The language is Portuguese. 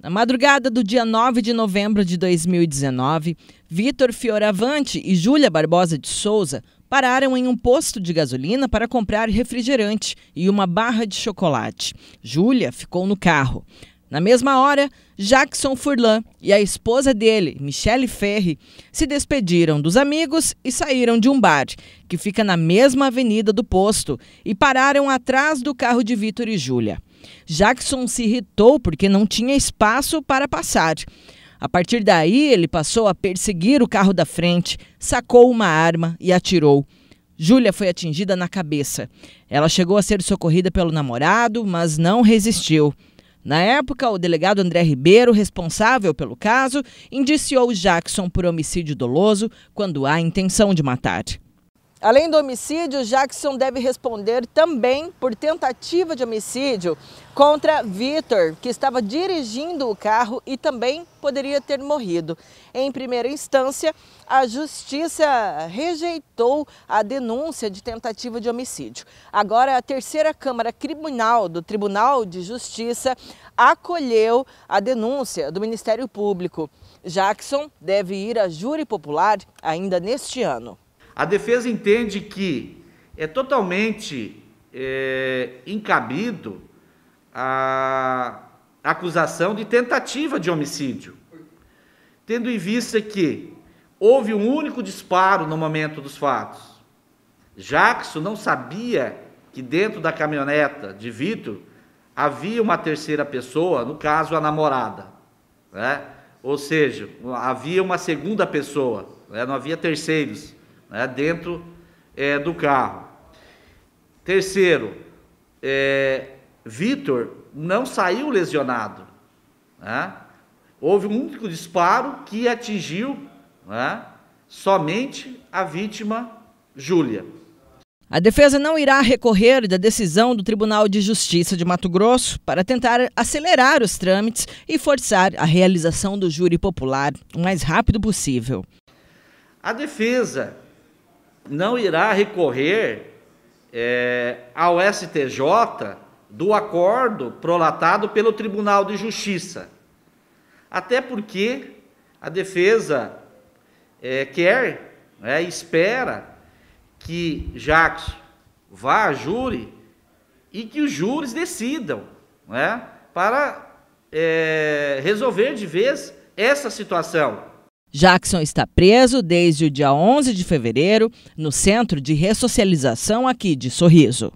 Na madrugada do dia 9 de novembro de 2019, Vitor Fioravante e Júlia Barbosa de Souza pararam em um posto de gasolina para comprar refrigerante e uma barra de chocolate. Júlia ficou no carro. Na mesma hora, Jackson Furlan e a esposa dele, Michele Ferri, se despediram dos amigos e saíram de um bar, que fica na mesma avenida do posto, e pararam atrás do carro de Vitor e Júlia. Jackson se irritou porque não tinha espaço para passar. A partir daí, ele passou a perseguir o carro da frente, sacou uma arma e atirou. Júlia foi atingida na cabeça. Ela chegou a ser socorrida pelo namorado, mas não resistiu. Na época, o delegado André Ribeiro, responsável pelo caso, indiciou Jackson por homicídio doloso quando há intenção de matar. Além do homicídio, Jackson deve responder também por tentativa de homicídio contra Vitor, que estava dirigindo o carro e também poderia ter morrido. Em primeira instância, a justiça rejeitou a denúncia de tentativa de homicídio. Agora, a terceira Câmara Criminal do Tribunal de Justiça acolheu a denúncia do Ministério Público. Jackson deve ir a júri popular ainda neste ano. A defesa entende que é totalmente é, incabido a acusação de tentativa de homicídio, tendo em vista que houve um único disparo no momento dos fatos. Jackson não sabia que dentro da caminhoneta de Vitor havia uma terceira pessoa, no caso a namorada, né? ou seja, havia uma segunda pessoa, né? não havia terceiros né, dentro é, do carro. Terceiro, é, Vitor não saiu lesionado. Né? Houve um único disparo que atingiu né, somente a vítima, Júlia. A defesa não irá recorrer da decisão do Tribunal de Justiça de Mato Grosso para tentar acelerar os trâmites e forçar a realização do júri popular o mais rápido possível. A defesa não irá recorrer é, ao STJ do acordo prolatado pelo Tribunal de Justiça. Até porque a defesa é, quer, é, espera que Jacques vá a júri e que os júris decidam né, para é, resolver de vez essa situação. Jackson está preso desde o dia 11 de fevereiro no Centro de Ressocialização aqui de Sorriso.